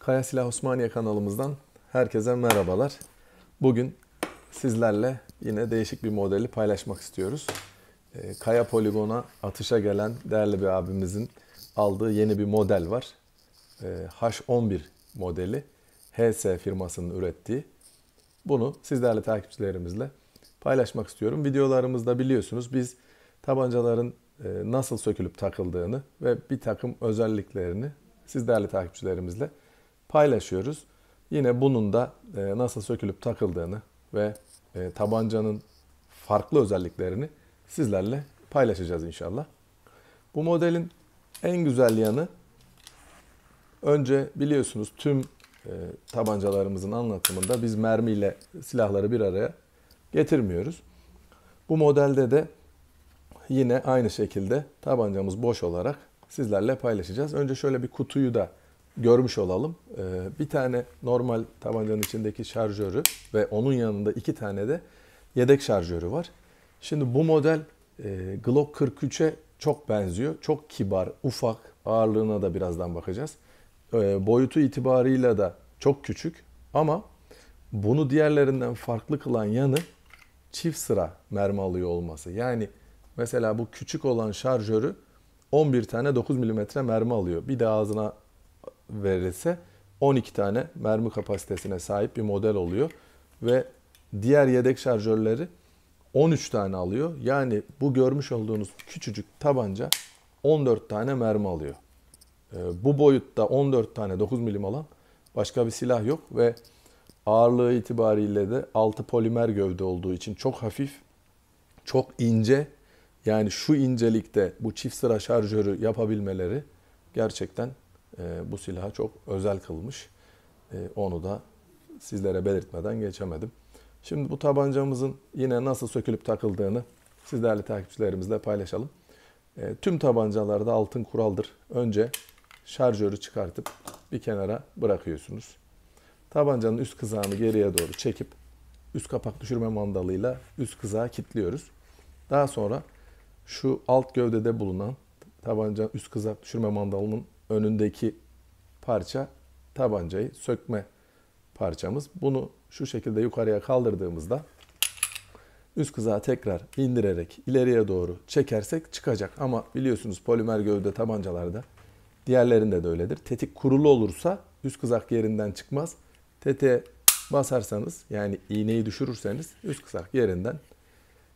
Kaya Silah Osmaniye kanalımızdan herkese merhabalar. Bugün sizlerle yine değişik bir modeli paylaşmak istiyoruz. Ee, Kaya poligona atışa gelen değerli bir abimizin aldığı yeni bir model var. Ee, H11 modeli HS firmasının ürettiği. Bunu sizlerle takipçilerimizle paylaşmak istiyorum. Videolarımızda biliyorsunuz biz tabancaların e, nasıl sökülüp takıldığını ve bir takım özelliklerini siz değerli takipçilerimizle paylaşıyoruz. Yine bunun da e, nasıl sökülüp takıldığını ve e, tabancanın farklı özelliklerini sizlerle paylaşacağız inşallah. Bu modelin en güzel yanı önce biliyorsunuz tüm e, tabancalarımızın anlatımında biz mermiyle silahları bir araya getirmiyoruz. Bu modelde de yine aynı şekilde tabancamız boş olarak sizlerle paylaşacağız. Önce şöyle bir kutuyu da görmüş olalım. Ee, bir tane normal tabancanın içindeki şarjörü ve onun yanında iki tane de yedek şarjörü var. Şimdi bu model e, Glock 43'e çok benziyor. Çok kibar, ufak, ağırlığına da birazdan bakacağız. Ee, boyutu itibarıyla da çok küçük ama bunu diğerlerinden farklı kılan yanı çift sıra mermi alıyor olması. Yani mesela bu küçük olan şarjörü 11 tane 9 mm mermi alıyor. Bir de ağzına verilse 12 tane mermi kapasitesine sahip bir model oluyor ve diğer yedek şarjörleri 13 tane alıyor. Yani bu görmüş olduğunuz küçücük tabanca 14 tane mermi alıyor. Ee, bu boyutta 14 tane 9 milim alan başka bir silah yok ve ağırlığı itibariyle de altı polimer gövde olduğu için çok hafif, çok ince. Yani şu incelikte bu çift sıra şarjörü yapabilmeleri gerçekten e, bu silaha çok özel kılmış. E, onu da sizlere belirtmeden geçemedim. Şimdi bu tabancamızın yine nasıl sökülüp takıldığını sizlerle takipçilerimizle paylaşalım. E, tüm tabancalarda altın kuraldır. Önce şarjörü çıkartıp bir kenara bırakıyorsunuz. Tabancanın üst kızağını geriye doğru çekip üst kapak düşürme mandalıyla üst kızağı kilitliyoruz. Daha sonra şu alt gövdede bulunan tabanca üst kızak düşürme mandalının önündeki parça tabancayı sökme parçamız. Bunu şu şekilde yukarıya kaldırdığımızda üst kızağı tekrar indirerek ileriye doğru çekersek çıkacak. Ama biliyorsunuz polimer gövde tabancalarda diğerlerinde de öyledir. Tetik kurulu olursa üst kızak yerinden çıkmaz. Tete basarsanız yani iğneyi düşürürseniz üst kızak yerinden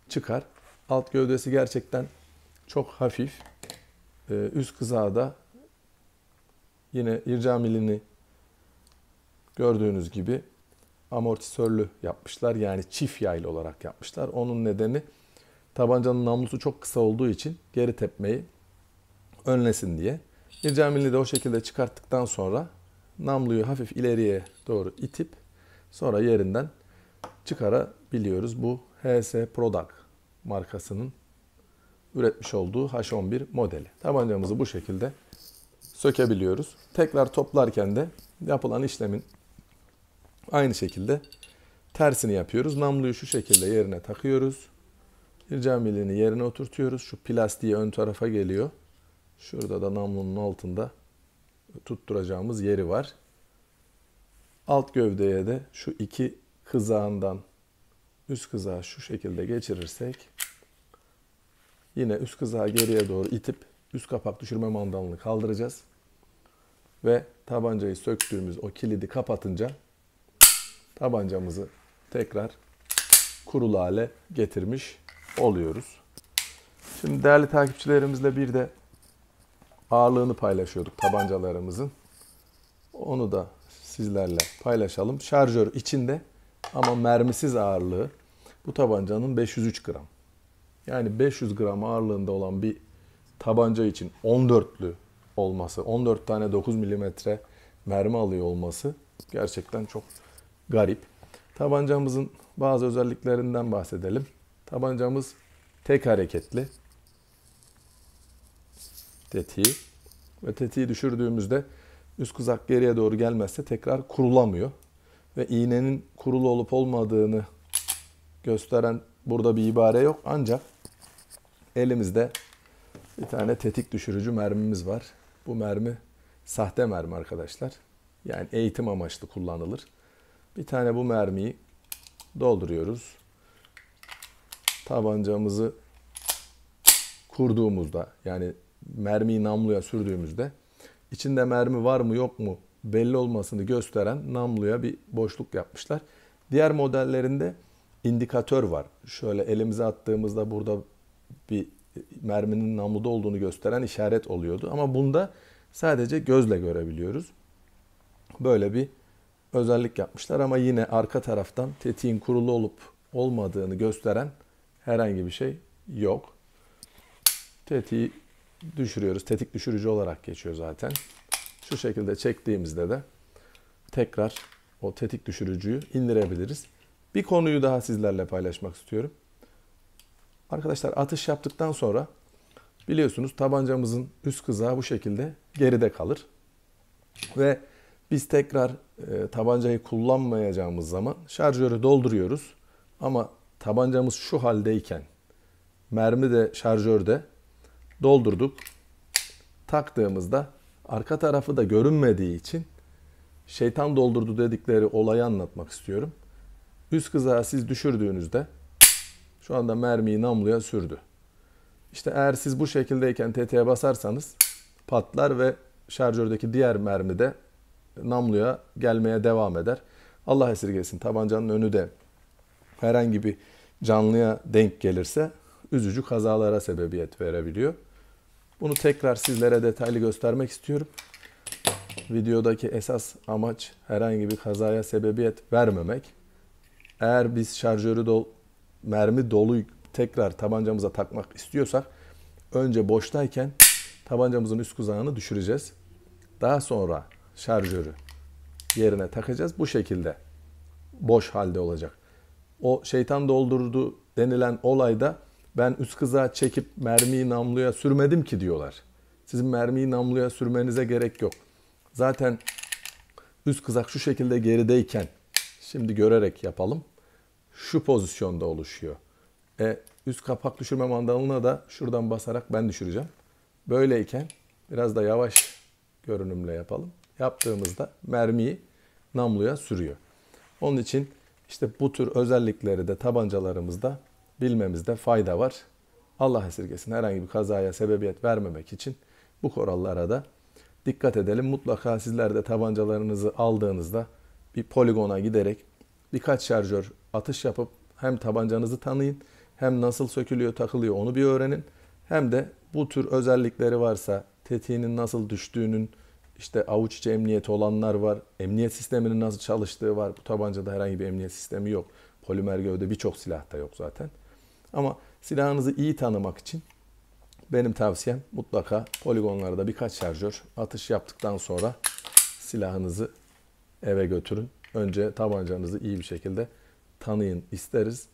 çıkar. Alt gövdesi gerçekten çok hafif. Ee, üst kızağı da Yine irca milini gördüğünüz gibi amortisörlü yapmışlar. Yani çift yaylı olarak yapmışlar. Onun nedeni tabancanın namlusu çok kısa olduğu için geri tepmeyi önlesin diye. İrca milini de o şekilde çıkarttıktan sonra namluyu hafif ileriye doğru itip sonra yerinden çıkarabiliyoruz. Bu HS Product markasının üretmiş olduğu H11 modeli. Tabancamızı bu şekilde sökebiliyoruz. Tekrar toplarken de yapılan işlemin aynı şekilde tersini yapıyoruz. Namluyu şu şekilde yerine takıyoruz. İrca milini yerine oturtuyoruz. Şu plastiği ön tarafa geliyor. Şurada da namlunun altında tutturacağımız yeri var. Alt gövdeye de şu iki kızağından üst kızağı şu şekilde geçirirsek yine üst kızağı geriye doğru itip üst kapak düşürme mandalını kaldıracağız. Ve tabancayı söktüğümüz o kilidi kapatınca tabancamızı tekrar kurulu hale getirmiş oluyoruz. Şimdi değerli takipçilerimizle bir de ağırlığını paylaşıyorduk tabancalarımızın. Onu da sizlerle paylaşalım. Şarjör içinde ama mermisiz ağırlığı bu tabancanın 503 gram. Yani 500 gram ağırlığında olan bir tabanca için 14'lü olması, 14 tane 9 milimetre mermi alıyor olması gerçekten çok garip. Tabancamızın bazı özelliklerinden bahsedelim. Tabancamız tek hareketli. Tetiği ve tetiği düşürdüğümüzde üst kızak geriye doğru gelmezse tekrar kurulamıyor. Ve iğnenin kurulu olup olmadığını gösteren burada bir ibare yok. Ancak elimizde bir tane tetik düşürücü mermimiz var. Bu mermi sahte mermi arkadaşlar. Yani eğitim amaçlı kullanılır. Bir tane bu mermiyi dolduruyoruz. Tabancamızı kurduğumuzda yani mermiyi namluya sürdüğümüzde içinde mermi var mı yok mu belli olmasını gösteren namluya bir boşluk yapmışlar. Diğer modellerinde indikatör var. Şöyle elimize attığımızda burada bir merminin namluda olduğunu gösteren işaret oluyordu. Ama bunda sadece gözle görebiliyoruz. Böyle bir özellik yapmışlar ama yine arka taraftan tetiğin kurulu olup olmadığını gösteren herhangi bir şey yok. Tetiği düşürüyoruz. Tetik düşürücü olarak geçiyor zaten. Şu şekilde çektiğimizde de tekrar o tetik düşürücüyü indirebiliriz. Bir konuyu daha sizlerle paylaşmak istiyorum. Arkadaşlar atış yaptıktan sonra biliyorsunuz tabancamızın üst kızağı bu şekilde geride kalır. Ve biz tekrar e, tabancayı kullanmayacağımız zaman şarjörü dolduruyoruz. Ama tabancamız şu haldeyken mermi de şarjörde doldurduk. Taktığımızda arka tarafı da görünmediği için şeytan doldurdu dedikleri olayı anlatmak istiyorum. Üst kızağı siz düşürdüğünüzde şu anda mermiyi namluya sürdü. İşte eğer siz bu şekildeyken tetiğe basarsanız patlar ve şarjördeki diğer mermi de namluya gelmeye devam eder. Allah esirgesin tabancanın önü de herhangi bir canlıya denk gelirse üzücü kazalara sebebiyet verebiliyor. Bunu tekrar sizlere detaylı göstermek istiyorum. Videodaki esas amaç herhangi bir kazaya sebebiyet vermemek. Eğer biz şarjörü dol mermi dolu tekrar tabancamıza takmak istiyorsak önce boştayken tabancamızın üst kuzağını düşüreceğiz. Daha sonra şarjörü yerine takacağız. Bu şekilde boş halde olacak. O şeytan doldurdu denilen olayda ben üst kıza çekip mermiyi namluya sürmedim ki diyorlar. Sizin mermiyi namluya sürmenize gerek yok. Zaten üst kızak şu şekilde gerideyken şimdi görerek yapalım şu pozisyonda oluşuyor. E, üst kapak düşürme mandalına da şuradan basarak ben düşüreceğim. Böyleyken biraz da yavaş görünümle yapalım. Yaptığımızda mermiyi namluya sürüyor. Onun için işte bu tür özellikleri de tabancalarımızda bilmemizde fayda var. Allah esirgesin herhangi bir kazaya sebebiyet vermemek için bu kurallara da dikkat edelim. Mutlaka sizler de tabancalarınızı aldığınızda bir poligona giderek birkaç şarjör atış yapıp hem tabancanızı tanıyın hem nasıl sökülüyor takılıyor onu bir öğrenin. Hem de bu tür özellikleri varsa tetiğinin nasıl düştüğünün işte avuç içi emniyeti olanlar var. Emniyet sisteminin nasıl çalıştığı var. Bu tabancada herhangi bir emniyet sistemi yok. Polimer gövde birçok silahta yok zaten. Ama silahınızı iyi tanımak için benim tavsiyem mutlaka poligonlarda birkaç şarjör atış yaptıktan sonra silahınızı eve götürün. Önce tabancanızı iyi bir şekilde tanıyın isteriz.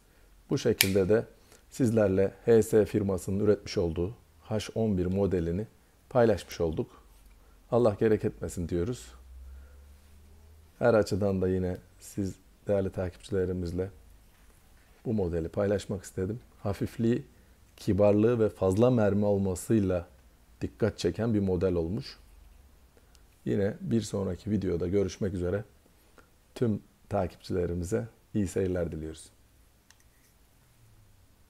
Bu şekilde de sizlerle HS firmasının üretmiş olduğu H11 modelini paylaşmış olduk. Allah gerek etmesin diyoruz. Her açıdan da yine siz değerli takipçilerimizle bu modeli paylaşmak istedim. Hafifliği, kibarlığı ve fazla mermi olmasıyla dikkat çeken bir model olmuş. Yine bir sonraki videoda görüşmek üzere tüm takipçilerimize iyi seyirler diliyoruz.